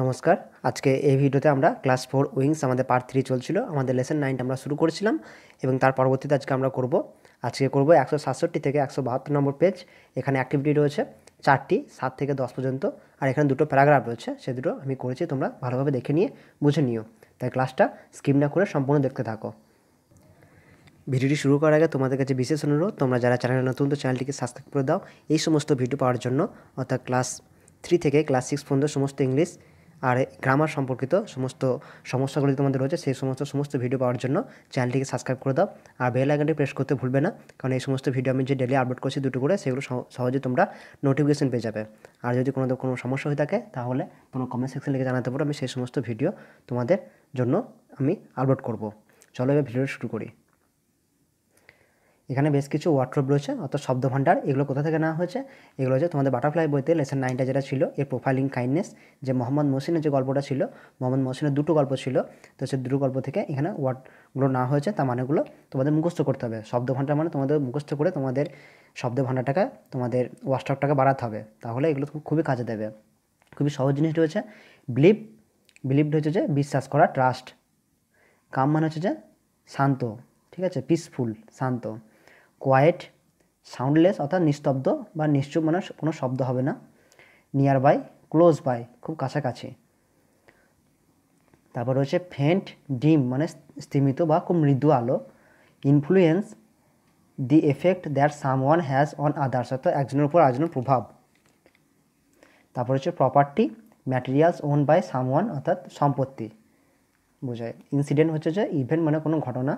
নমস্কার আজকে এই ভিডিওতে আমরা ক্লাস ফোর উইংস আমাদের পার্ট থ্রি চলছিল আমাদের লেসন নাইনটা আমরা শুরু করেছিলাম এবং তার পরবর্তীতে আজকে আমরা করব আজকে করব একশো সাতষট্টি থেকে একশো বাহাত্তর নম্বর পেজ এখানে অ্যাক্টিভিটি রয়েছে চারটি সাত থেকে দশ পর্যন্ত আর এখানে দুটো প্যারাগ্রাফ রয়েছে সে দুটো আমি করেছি তোমরা ভালোভাবে দেখে নিয়ে বুঝে নিও তাই ক্লাসটা স্কিপ না করে সম্পূর্ণ দেখতে থাকো ভিডিওটি শুরু করার আগে তোমাদের কাছে বিশেষ অনুরোধ তোমরা যারা চ্যানেলে নতুন তো চ্যানেলটিকে সাবস্ক্রাইব করে দাও এই সমস্ত ভিডিও পাওয়ার জন্য অর্থাৎ ক্লাস থ্রি থেকে ক্লাস সিক্স পর্যন্ত সমস্ত ইংলিশ আর গ্রামার সম্পর্কিত সমস্ত সমস্যাগুলি তোমাদের রয়েছে সেই সমস্ত সমস্ত ভিডিও পাওয়ার জন্য চ্যানেলটিকে সাবস্ক্রাইব করে দাও আর বেল আইকনটি প্রেস করতে ভুলবে না কারণ এই সমস্ত ভিডিও আমি যে ডেলি আপলোড করছি দুটো করে সেগুলো সহজে তোমরা নোটিফিকেশন পেয়ে যাবে আর যদি কোনো কোনো সমস্যা হয়ে থাকে তাহলে কোনো কমেন্ট সেকশন লিখে জানাতে পারো আমি সেই সমস্ত ভিডিও তোমাদের জন্য আমি আপলোড করব চলো এবার ভিডিওটা শুরু করি এখানে বেশ কিছু ওয়ার্ড্রোপ রয়েছে অর্থাৎ শব্দ ভাণ্ডার এগুলো কোথা থেকে নেওয়া হয়েছে এগুলো হচ্ছে তোমাদের বাটারফ্লাই বইতে লেসন নাইনটা যেটা ছিল এর প্রোফাইলিং কাইন্ডনেস যে মোহাম্মদ মোসিনের যে গল্পটা ছিল মোহাম্মদ মোসিনের দুটো গল্প ছিল তো সে দুটো গল্প থেকে এখানে ওয়ার্ডগুলো না হয়েছে তার মানেগুলো তোমাদের মুখস্থ করতে হবে শব্দ ভাণ্ডার মানে তোমাদের মুখস্থ করে তোমাদের শব্দ ভাণ্ডারটাকে তোমাদের ওয়ার্কশপটাকে বাড়াতে হবে তাহলে এগুলো খুবই কাজে দেবে খুবই সহজ জিনিস রয়েছে বিলিভ বিলিভড হচ্ছে যে বিশ্বাস করা ট্রাস্ট কাম মানে হচ্ছে যে শান্ত ঠিক আছে পিসফুল শান্ত কোয়াইট সাউন্ডলেস অর্থাৎ নিস্তব্ধ বা নিশ্চুপ মানে কোনো শব্দ হবে না নিয়ার বাই ক্লোজ বাই খুব কাছাকাছি তারপর রয়েছে ফেন্ট ডিম মানে স্তিমিত বা খুব মৃদু আলো influence the effect that someone has on others অর্থাৎ একজনের উপর আরেকজনের প্রভাব তারপর হচ্ছে property materials own by someone অর্থাৎ সম্পত্তি বোঝায় ইনসিডেন্ট হচ্ছে যে ইভেন্ট মানে কোনো ঘটনা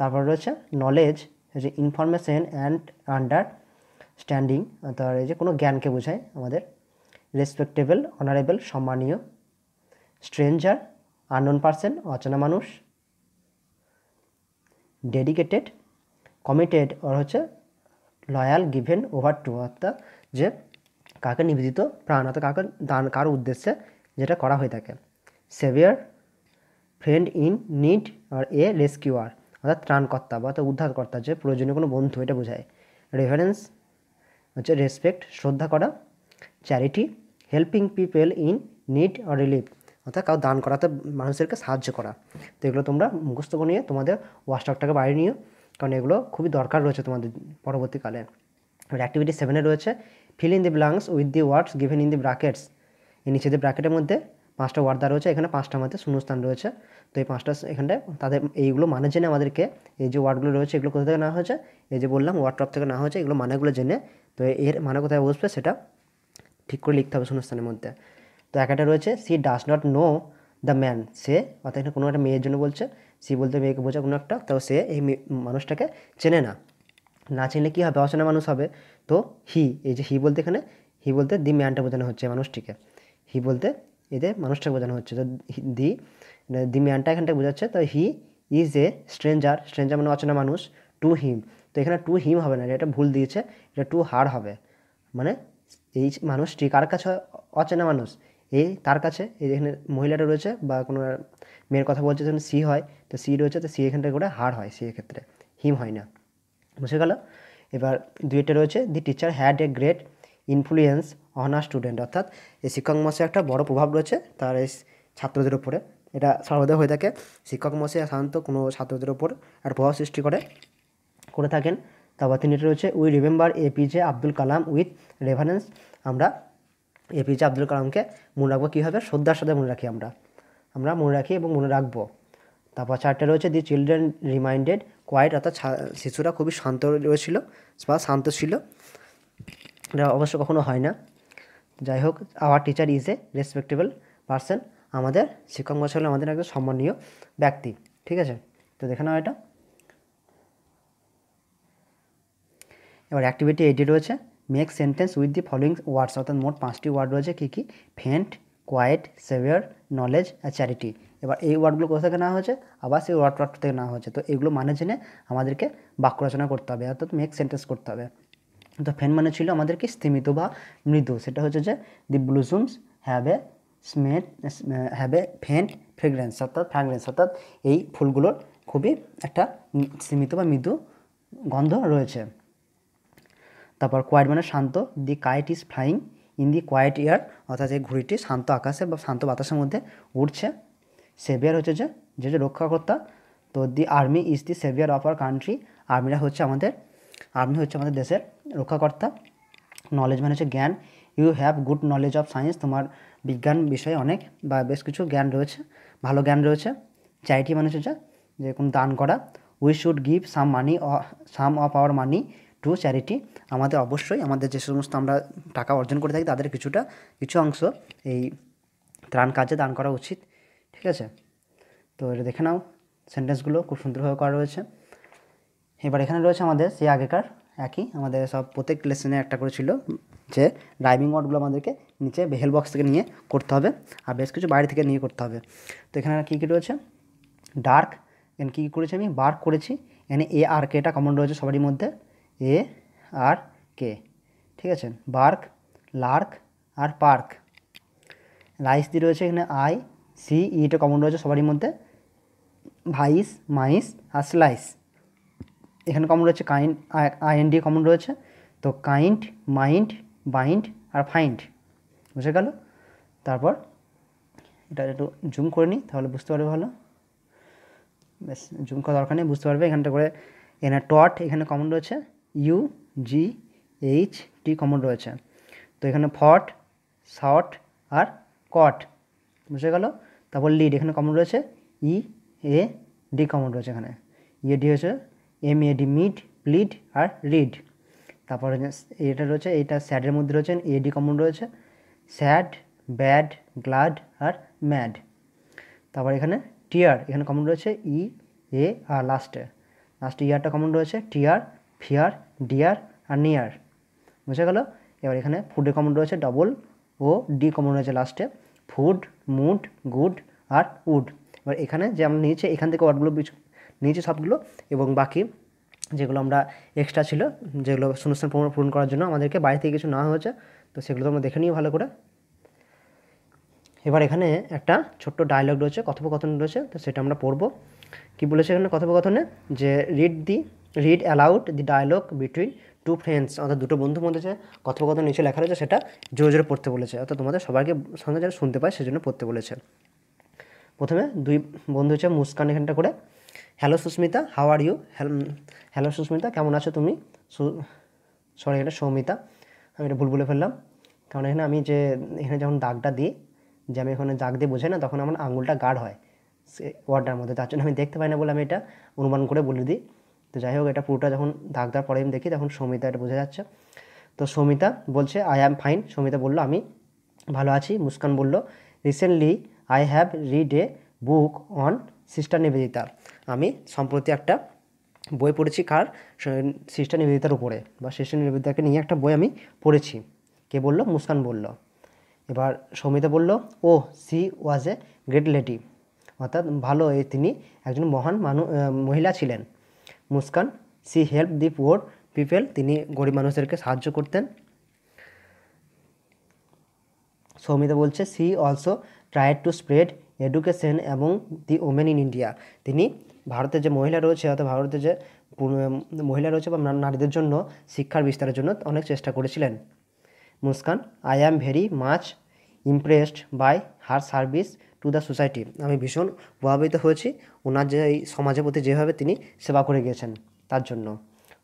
তারপর রয়েছে নলেজ যে ইনফরমেশন অ্যান্ড আন্ডার স্ট্যান্ডিং তার এই যে কোনো জ্ঞানকে বোঝায় আমাদের রেসপেক্টেবল অনারেবল সম্মানীয় স্ট্রেঞ্জার আননোন পার্সন অচেনা মানুষ ডেডিকেটেড কমিটেড ওর হচ্ছে লয়াল গিভেন ওভার টু অর্থাৎ যে কাকে নিবেদিত প্রাণ অর্থাৎ কাকে দান কার উদ্দেশ্যে যেটা করা হয়ে থাকে সেভিয়ার ফ্রেন্ড ইন নিড আর এ আর অর্থাৎ ত্রাণকর্তা বা অর্থাৎ উদ্ধারকর্তা যে প্রয়োজনীয় কোনো বন্ধু এটা বোঝায় রেফারেন্স হচ্ছে রেসপেক্ট শ্রদ্ধা করা charity helping people in need or relief অর্থাৎ কাউ দান করাতে মানুষদেরকে সাহায্য করা তো এগুলো তোমরা মুখস্থ করে নিয়ে তোমাদের ওয়াশটকটাকে বাইরে নিও কারণ এগুলো খুবই দরকার রয়েছে তোমাদের পরবর্তীকালে অ্যাক্টিভিটি সেভেনে রয়েছে fill in the blanks with the words given in the brackets এই নিচে ব্র্যাকেটের মধ্যে পাঁচটা ওয়ার্ড রয়েছে এখানে পাঁচটা মধ্যে শূন্যস্থান রয়েছে তো এই পাঁচটা এখানটায় তাদের এইগুলো মানে জেনে আমাদেরকে এই যে ওয়ার্ডগুলো রয়েছে এগুলো কোথা থেকে না হয়েছে এই যে বললাম ওয়ার্ডটপ থেকে না হয়েছে এগুলো মানেগুলো জেনে তো এর মানে কোথায় বসবে সেটা ঠিক করে লিখতে হবে শূন্যস্থানের মধ্যে তো একটা রয়েছে she does not know the man সে অর্থাৎ এখানে কোনো একটা মেয়ের জন্য বলছে সি বলতে মেয়েকে বোঝা কোনো একটা তো সে এই মানুষটাকে চেনে না না চিনলে কী হবে অচেনা মানুষ হবে তো হি এই যে হি বলতে এখানে হি বলতে দি ম্যানটা বোঝানো হচ্ছে মানুষটিকে হি বলতে এতে মানুষটাকে বোঝানো হচ্ছে তো দি মানে দি ম্যানটা এখানটা বোঝাচ্ছে তো he is a stranger stranger মানে অচেনা মানুষ টু হিম তো এখানে টু হিম হবে না এটা ভুল দিয়েছে এটা টু হার হবে মানে এই মানুষটি কার কাছে অচেনা মানুষ এই তার কাছে এই যেখানে মহিলাটা রয়েছে বা কোনো মেয়ের কথা বলছে যখন সি হয় তো সি রয়েছে তো সি এখানটা করে হার হয় সি ক্ষেত্রে হিম হয় না বুঝে গেল এবার দুইটা রয়েছে the teacher had a great influence on his student অর্থাৎ এই শিক্ষক মশাই একটা বড় প্রভাব রয়েছে তার এই ছাত্রদের উপরে এটা সর্বদা হয়ে থাকে শিক্ষক মশাই সাধারণত কোনো ছাত্রদের উপর আর প্রভাব সৃষ্টি করে করে থাকেন তারপর তিনি রয়েছে we remember APJ Abdul Kalam with reference আমরা এপিজে আব্দুল কালামকে মনে রাখবো কীভাবে শ্রদ্ধার সাথে মনে রাখি আমরা আমরা মনে রাখি এবং মনে রাখবো তারপর চারটে রয়েছে দি চিলড্রেন রিমাইন্ডেড কোয়াইট অর্থাৎ শিশুরা খুবই শান্ত রয়েছিল বা শান্ত ছিল এটা অবশ্য কখনো হয় না যাই হোক our teacher is a respectable person আমাদের শিক্ষক মশাই হলো আমাদের একজন সম্মানীয় ব্যক্তি ঠিক আছে তো দেখে নাও এটা এবার অ্যাক্টিভিটি এইটে রয়েছে make sentence with the following words অর্থাৎ মোট পাঁচটি ওয়ার্ড রয়েছে কী কী ফেন্ট কোয়াইট সেভিয়ার নলেজ আর চ্যারিটি এবার এই ওয়ার্ডগুলো কোথা থেকে নেওয়া হয়েছে আবার সেই ওয়ার্ড ওয়ার্ড থেকে নেওয়া হয়েছে তো এগুলো মানে জেনে আমাদেরকে বাক্য রচনা করতে হবে অর্থাৎ মেক সেন্টেন্স করতে হবে তো ফ্যান মানে ছিল আমাদেরকে স্থিমিত বা মৃদু সেটা হচ্ছে যে দি ব্লুসুমস হ্যাভ এ স্মেট হ্যাভ এ ফ্যান্ট ফ্রেগরেন্স অর্থাৎ ফ্র্যাগরেন্স অর্থাৎ এই ফুলগুলোর খুবই একটা স্থিমিত বা মৃদু গন্ধ রয়েছে তারপর কোয়াইট মানে শান্ত the kite is flying in the quiet air অর্থাৎ এই ঘুড়িটি শান্ত আকাশে বা শান্ত বাতাসের মধ্যে উঠছে সেভিয়ার হচ্ছে যে যে রক্ষাকর্তা তো the army is the saviour of our country আর্মিরা হচ্ছে আমাদের আপনি হচ্ছে আমাদের দেশের রক্ষাকর্তা নলেজ মানে হচ্ছে জ্ঞান you have good knowledge of science তোমার বিজ্ঞান বিষয়ে অনেক বা বেশ কিছু জ্ঞান রয়েছে ভালো জ্ঞান রয়েছে চ্যারিটি মানে হচ্ছে যে কোনো দান করা we should give some money some of our money to charity আমাদের অবশ্যই আমাদের যে সমস্ত আমরা টাকা অর্জন করে থাকি তাদের কিছুটা কিছু অংশ এই ত্রাণ কাজে দান করা উচিত ঠিক আছে তো এটা দেখে নাও সেন্টেন্সগুলো খুব সুন্দরভাবে করা রয়েছে এবার এখানে রয়েছে আমাদের সে আগেকার একই আমাদের সব প্রত্যেক লেসনে একটা করে যে ড্রাইভিং ওয়ার্ডগুলো আমাদেরকে নিচে হেল বক্স থেকে নিয়ে করতে হবে আর বেশ কিছু বাইরে থেকে নিয়ে করতে হবে তো এখানে কী কী রয়েছে ডার্ক এখানে কী কী করেছি আমি বার্ক করেছি এখানে এ আর কেটা কমন রয়েছে সবারই মধ্যে এ আর কে ঠিক আছে বার্ক লার্ক আর পার্ক লাইস দিয়ে রয়েছে এখানে আই সি ইটা কমন রয়েছে সবারই মধ্যে ভাইস মাইস আর স্লাইস এখানে কমন রয়েছে কাইন্ড আইএনডি কমন রয়েছে তো কাইন্ড মাইন্ড বাইন্ড আর ফাইন্ড বুঝে গেল তারপর এটা একটু জুম করে নিই তাহলে বুঝতে পারবে ভালো ব্যাস জুম করা দরকার নেই বুঝতে পারবে এখানটা করে এখানে টট এখানে কমন রয়েছে U G H T common রয়েছে তো এখানে ফট শর্ট আর কট বুঝে গেল তারপর লিড এখানে কমন রয়েছে ই এ ডি কমন রয়েছে এখানে ইয়ে e, ডি হয়েছে এম এডি মিড প্লিড আর রিড তারপরে এটা রয়েছে এটা স্যাডের মধ্যে রয়েছে এডি কমন রয়েছে স্যাড ব্যাড গ্লাড আর ম্যাড তারপর এখানে টিয়ার এখানে কমন রয়েছে ই e, এ আর লাস্টে লাস্টে ইয়ারটা কমন রয়েছে টিয়ার ফিয়ার ডিয়ার আর নিয়ার বুঝে গেল এবার এখানে ফুডে কমন রয়েছে ডবল ও ডি কমন রয়েছে লাস্টে ফুড মুড গুড আর উড এবার এখানে যে আমরা নিয়েছি এখান থেকে ওয়ার্ডগুলো নিয়েছি সবগুলো এবং বাকি যেগুলো আমরা এক্সট্রা ছিল যেগুলো শূন্যস্থান পূরণ করার জন্য আমাদেরকে বাড়ি থেকে কিছু নেওয়া হয়েছে তো সেগুলো তোমরা দেখে নিই ভালো করে এবার এখানে একটা ছোট্ট ডায়লগ রয়েছে কথোপকথন রয়েছে তো সেটা আমরা পড়বো কি বলেছে এখানে কথোপকথনে যে read the read aloud the dialogue between two friends অর্থাৎ দুটো বন্ধুর মধ্যে যে কথোপকথন নিচে লেখা রয়েছে সেটা জোরে জোরে পড়তে বলেছে অর্থাৎ তোমাদের সবাইকে সঙ্গে যারা শুনতে পায় সেজন্য পড়তে বলেছে প্রথমে দুই বন্ধু হচ্ছে মুস্কান এখানটা করে hello Susmita how are you hello Susmita কেমন আছো তুমি সরি এটা সৌমিতা আমি এটা ভুল বলে ফেললাম কারণ এখানে আমি যে এখানে যখন দাগটা দিই যে আমি এখানে দাগ দিয়ে বোঝাই না তখন আমার আঙুলটা গাঢ় হয় সে ওয়ার্ডটার মধ্যে তার জন্য আমি দেখতে পাই না বলে আমি এটা অনুমান করে বলে দিই তো যাই হোক এটা পুরোটা যখন দাগ দেওয়ার পরে আমি দেখি তখন সৌমিতা এটা বোঝা যাচ্ছে তো সৌমিতা বলছে আই অ্যাম ফাইন সৌমিতা বললো আমি ভালো আছি মুস্কান বলল recently I have read a book on Sister Nivedita আমি সম্প্রতি একটা বই পড়েছি কার সিস্টার নিবেদিতার উপরে বা সিস্টার নিবেদিতাকে নিয়ে একটা বই আমি পড়েছি কে বলল মুস্কান বলল এবার সৌমিতা বলল oh she was a great lady অর্থাৎ ভালো তিনি একজন মহান মানু মহিলা ছিলেন Muskan she help the poor people তিনি গরিব মানুষদেরকে সাহায্য করতেন সৌমিতা বলছে she also tried to spread education এবং দি ওমেন ইন ইন্ডিয়া তিনি ভারতে যে মহিলা রয়েছে অর্থাৎ ভারতে যে মহিলা রয়েছে বা নারীদের জন্য শিক্ষার বিস্তারের জন্য অনেক চেষ্টা করেছিলেন Muskan I am very much impressed by her service to the society আমি ভীষণ প্রভাবিত হয়েছি ওনার যে এই সমাজের প্রতি যেভাবে তিনি সেবা করে গিয়েছেন তার জন্য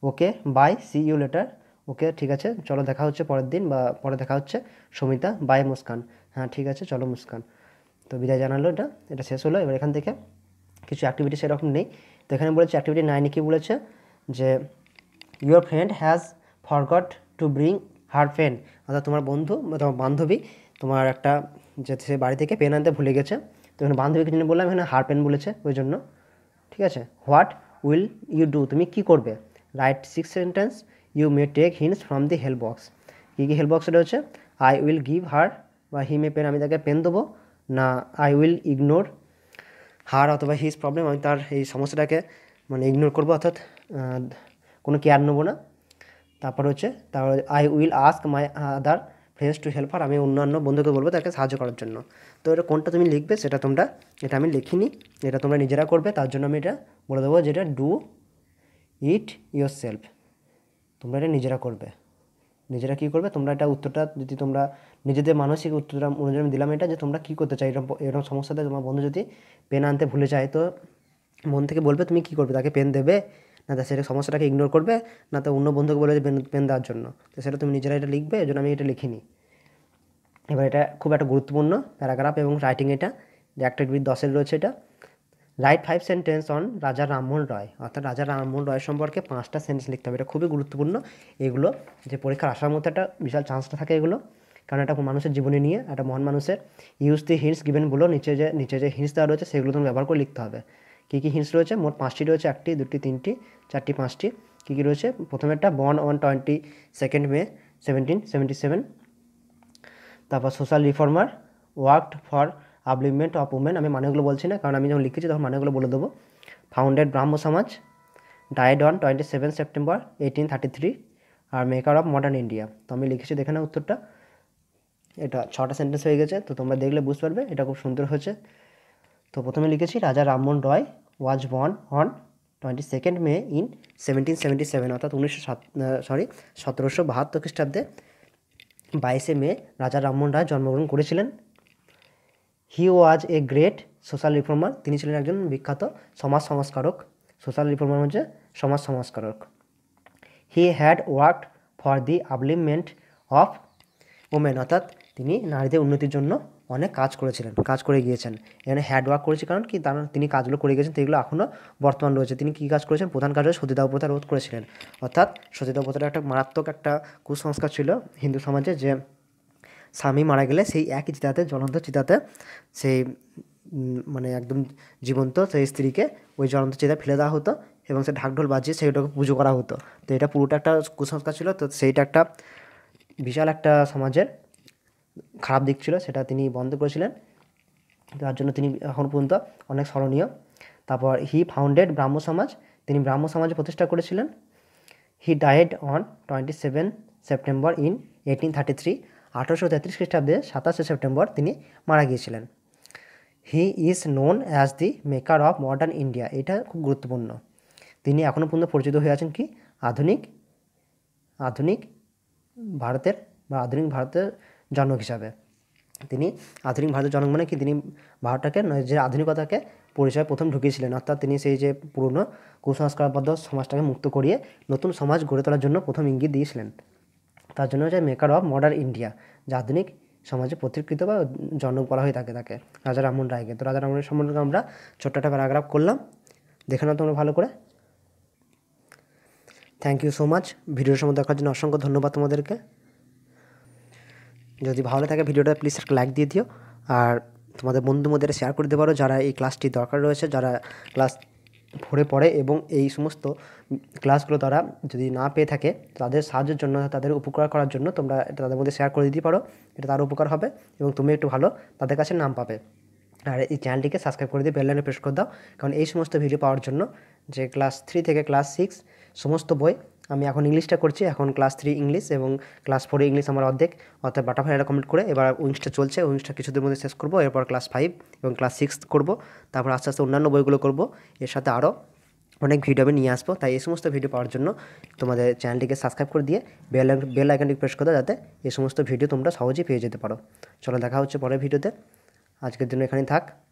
okay bye see you later okay ঠিক আছে চলো দেখা হচ্ছে পরের দিন বা পরে দেখা হচ্ছে সমিতা বাই মুস্কান হ্যাঁ ঠিক আছে চলো মুস্কান তো বিদায় জানালো এটা এটা শেষ হলো এবার এখান থেকে কিছু অ্যাক্টিভিটি সেরকম নেই তো এখানে বলেছে অ্যাক্টিভিটি নাইনে কী বলেছে যে your friend has forgot to bring her pen অর্থাৎ তোমার বন্ধু বা তোমার বান্ধবী তোমার একটা যে সে বাড়ি থেকে পেন আনতে ভুলে গেছে তো এখানে বান্ধবীকে জন্য বললাম এখানে হার পেন বলেছে ওই জন্য ঠিক আছে হোয়াট উইল ইউ ডু তুমি কি করবে write six sentence you may take hints from the help box কী কী হেল্প বক্স রয়েছে আই উইল গিভ হার বা হিমে পেন আমি তাকে পেন দেবো না আই উইল ইগনোর হার অথবা হিজ প্রবলেম আমি তার এই সমস্যাটাকে মানে ইগনোর করবো অর্থাৎ কোনো কেয়ার নেবো না তারপর হচ্ছে তারপর I will ask my other friends to help her আমি অন্যান্য বন্ধুকে বলবো তাকে সাহায্য করার জন্য তো এটা কোনটা তুমি লিখবে সেটা তোমরা এটা আমি লিখিনি এটা তোমরা নিজেরা করবে তার জন্য আমি এটা বলে দেবো যেটা ডু ইট ইয়োর সেলফ তোমরা এটা নিজেরা করবে নিজেরা কী করবে তোমরা এটা উত্তরটা যদি তোমরা নিজেদের মানসিক উত্তরটা অনুযায়ী দিলাম এটা যে তোমরা কী করতে চাই এরকম এরকম সমস্যাতে তোমার বন্ধু যদি পেন আনতে ভুলে যায় তো মন থেকে বলবে তুমি কী করবে তাকে পেন দেবে না তা সেটা সমস্যাটাকে ইগনোর করবে না তো অন্য বন্ধুকে বলবে যে পেন পেন দেওয়ার জন্য তো সেটা তুমি নিজেরা এটা লিখবে এই জন্য আমি এটা লিখিনি এবার এটা খুব একটা গুরুত্বপূর্ণ প্যারাগ্রাফ এবং রাইটিং এটা যে একটা দশের রয়েছে এটা রাইট ফাইভ সেন্টেন্স অন রাজা রামমোহন রয় অর্থাৎ রাজা রামমোহন রয় সম্পর্কে পাঁচটা সেন্টেন্স লিখতে হবে এটা খুবই গুরুত্বপূর্ণ এগুলো যে পরীক্ষার আসার মধ্যে একটা বিশাল চান্সটা থাকে এগুলো কারণ এটা মানুষের জীবনী নিয়ে একটা মহান মানুষের ইউজ দি হিন্টস গিভেন বলো নিচে যে নিচে যে হিন্টস দেওয়া রয়েছে সেগুলো তুমি ব্যবহার করে লিখতে হবে কী কী হিন্টস রয়েছে মোট পাঁচটি রয়েছে একটি দুটি তিনটি চারটি পাঁচটি কী কী রয়েছে প্রথমে একটা born on twenty second May seventeen seventy seven তারপর social reformer worked for upliftment of women আমি মানেগুলো বলছি না কারণ আমি যখন লিখেছি তখন মানেগুলো বলে দেবো founded Brahmo Samaj died on twenty seven September eighteen thirty three আর মেকার অফ মডার্ন ইন্ডিয়া তো আমি লিখেছি দেখে না উত্তরটা এটা ছটা সেন্টেন্স হয়ে গেছে তো তোমরা দেখলে বুঝতে পারবে এটা খুব সুন্দর হয়েছে তো প্রথমে লিখেছি Raja Rammohan Roy was born on twenty second May in seventeen seventy seven অর্থাৎ উনিশশো সাত সরি সতেরোশো বাহাত্তর খ্রিস্টাব্দে বাইশে মে রাজা রামমোহন রায় জন্মগ্রহণ করেছিলেন he was a great social reformer তিনি ছিলেন একজন বিখ্যাত সমাজ সংস্কারক সোশ্যাল রিফর্মার হচ্ছে সমাজ সংস্কারক he had work for the upliftment of women অর্থাৎ তিনি নারীদের উন্নতির জন্য অনেক কাজ করেছিলেন কাজ করে গিয়েছেন এখানে হ্যাড ওয়ার্ক করেছে কারণ কি তার তিনি কাজগুলো করে গিয়েছেন সেগুলো এখনও বর্তমান রয়েছে তিনি কী কাজ করেছেন প্রধান কাজ হচ্ছে সতীদাহ প্রথা রোধ করেছিলেন অর্থাৎ সতীদাহ প্রথাটা একটা মারাত্মক একটা কুসংস্কার ছিল হিন্দু সমাজে যে স্বামী মারা গেলে সেই একই চিতাতে জ্বলন্ত চিতাতে সেই মানে একদম জীবন্ত সেই স্ত্রীকে ওই জ্বলন্ত চিতা ফেলে দেওয়া হতো এবং সে ঢাকঢোল বাজিয়ে সেইটাকে পুজো করা হতো তো এটা পুরোটা একটা কুসংস্কার ছিল তো সেইটা একটা বিশাল একটা সমাজের খারাপ দিক ছিল সেটা তিনি বন্ধ করেছিলেন তার জন্য তিনি এখন পর্যন্ত অনেক স্মরণীয় তারপর হি ফাউন্ডেড ব্রাহ্ম সমাজ তিনি ব্রাহ্ম সমাজ প্রতিষ্ঠা করেছিলেন he died on twenty seven September in eighteen thirty three আঠারোশো তেত্রিশ খ্রিস্টাব্দে সাতাশে সেপ্টেম্বর তিনি মারা গিয়েছিলেন he is known as the maker of modern India এটা খুব গুরুত্বপূর্ণ তিনি এখনও পর্যন্ত পরিচিত হয়ে আছেন কি আধুনিক আধুনিক ভারতের বা আধুনিক ভারতের জনক হিসাবে তিনি আধুনিক ভারতের জনক মানে কি তিনি ভারতটাকে যে আধুনিকতাকে পরিচয় প্রথম ঢুকিয়েছিলেন অর্থাৎ তিনি সেই যে পুরনো কুসংস্কারবদ্ধ সমাজটাকে মুক্ত করিয়ে নতুন সমাজ গড়ে তোলার জন্য প্রথম ইঙ্গিত দিয়েছিলেন তার জন্য হচ্ছে মেকার অফ মডার্ন ইন্ডিয়া যা আধুনিক সমাজে পথিকৃত বা জনক বলা হয়ে থাকে তাকে রাজা রামমোহন রায়কে তো রাজা রামমোহনের সম্পর্কে আমরা ছোট্ট একটা প্যারাগ্রাফ করলাম দেখে নাও তোমরা ভালো করে থ্যাংক ইউ সো মাচ ভিডিওর সময় দেখার জন্য অসংখ্য ধন্যবাদ তোমাদেরকে যদি ভালো লাগে ভিডিওটা প্লিজ একটা লাইক দিয়ে দিও আর তোমাদের বন্ধু মধ্যে শেয়ার করে দিতে পারো যারা এই ক্লাসটি দরকার রয়েছে যারা ক্লাস ভরে পড়ে এবং এই সমস্ত ক্লাসগুলো তারা যদি না পেয়ে থাকে তাদের সাহায্যের জন্য তাদের উপকার করার জন্য তোমরা এটা তাদের মধ্যে শেয়ার করে দিতে পারো এটা তার উপকার হবে এবং তুমি একটু ভালো তাদের কাছে নাম পাবে আর এই চ্যানেলটিকে সাবস্ক্রাইব করে দিয়ে বেলাইনে প্রেস করে দাও কারণ এই সমস্ত ভিডিও পাওয়ার জন্য যে ক্লাস থ্রি থেকে ক্লাস সিক্স সমস্ত বই আমি এখন ইংলিশটা করছি এখন ক্লাস থ্রি ইংলিশ এবং ক্লাস ফোরে ইংলিশ আমার অর্ধেক অর্থাৎ বাটারফ্লাইটা কমপ্লিট করে এবার উইংসটা চলছে উইংসটা কিছুদের মধ্যে শেষ করবো এরপর ক্লাস ফাইভ এবং ক্লাস সিক্স করবো তারপর আস্তে আস্তে অন্যান্য বইগুলো করবো এর সাথে আরও অনেক ভিডিও আমি নিয়ে আসবো তাই এই সমস্ত ভিডিও পাওয়ার জন্য তোমাদের চ্যানেলটিকে সাবস্ক্রাইব করে দিয়ে বেল বেল আইকনটি প্রেস করে যাতে এই সমস্ত ভিডিও তোমরা সহজেই পেয়ে যেতে পারো চলো দেখা হচ্ছে পরের ভিডিওতে আজকের জন্য এখানে থাক